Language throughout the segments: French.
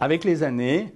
Avec les années,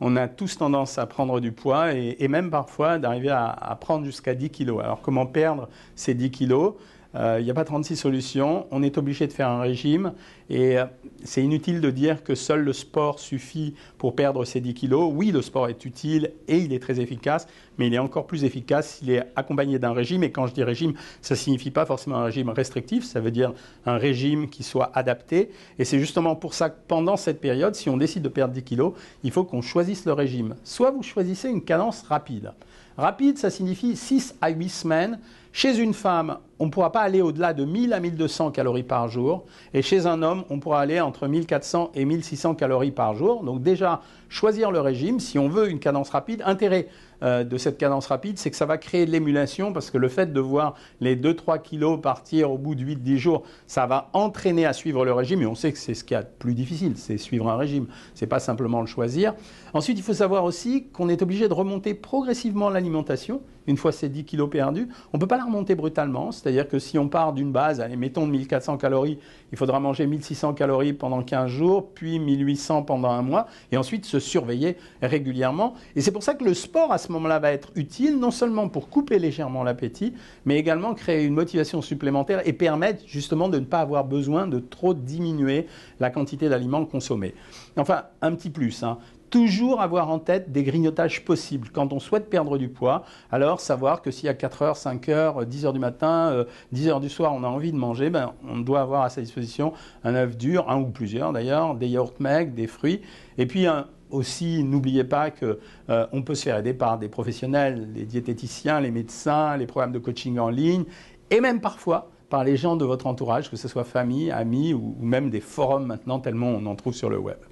on a tous tendance à prendre du poids et, même parfois d'arriver à, à, prendre jusqu'à 10 kilos. Alors comment perdre ces 10 kilos euh, il n'y a pas 36 solutions. On est obligé de faire un régime. Et euh, c'est inutile de dire que seul le sport suffit pour perdre ces 10 kilos. Oui, le sport est utile et il est très efficace, mais il est encore plus efficace s'il est accompagné d'un régime. Et quand je dis régime, ça ne signifie pas forcément un régime restrictif, ça veut dire un régime qui soit adapté. Et c'est justement pour ça que pendant cette période, si on décide de perdre 10 kilos, il faut qu'on choisisse le régime. Soit vous choisissez une cadence rapide. Rapide, ça signifie 6 à 8 semaines. Chez une femme, on ne pourra pas aller au-delà de 1000 à 1200 calories par jour. Et chez un homme, on pourra aller entre 1400 et 1600 calories par jour. Donc déjà, choisir le régime, si on veut une cadence rapide, intérêt euh, de cette cadence rapide, c'est que ça va créer de l'émulation parce que le fait de voir les 2-3 kilos partir au bout de 8-10 jours, ça va entraîner à suivre le régime. Et on sait que c'est ce qu'il y a de plus difficile, c'est suivre un régime. C'est pas simplement le choisir. Ensuite, il faut savoir aussi qu'on est obligé de remonter progressivement la alimentation une fois ces 10 kilos perdus, on ne peut pas la remonter brutalement. C'est-à-dire que si on part d'une base, allez, mettons de 1400 calories, il faudra manger 1600 calories pendant 15 jours, puis 1800 pendant un mois, et ensuite se surveiller régulièrement. Et c'est pour ça que le sport, à ce moment-là, va être utile, non seulement pour couper légèrement l'appétit, mais également créer une motivation supplémentaire et permettre justement de ne pas avoir besoin de trop diminuer la quantité d'aliments consommés. Enfin, un petit plus, hein. toujours avoir en tête des grignotages possibles. Quand on souhaite perdre du poids, alors savoir que s'il y a 4 heures, 5 heures, 10 euh, heures du matin, 10 euh, heures du soir, on a envie de manger, ben, on doit avoir à sa disposition un œuf dur, un ou plusieurs d'ailleurs, des yaourts des fruits, et puis aussi, n'oubliez pas qu'on euh, on peut se faire aider par des professionnels, les diététiciens, les médecins, les programmes de coaching en ligne, et même parfois par les gens de votre entourage, que ce soit famille, amis ou même des forums maintenant, tellement on en trouve sur le web.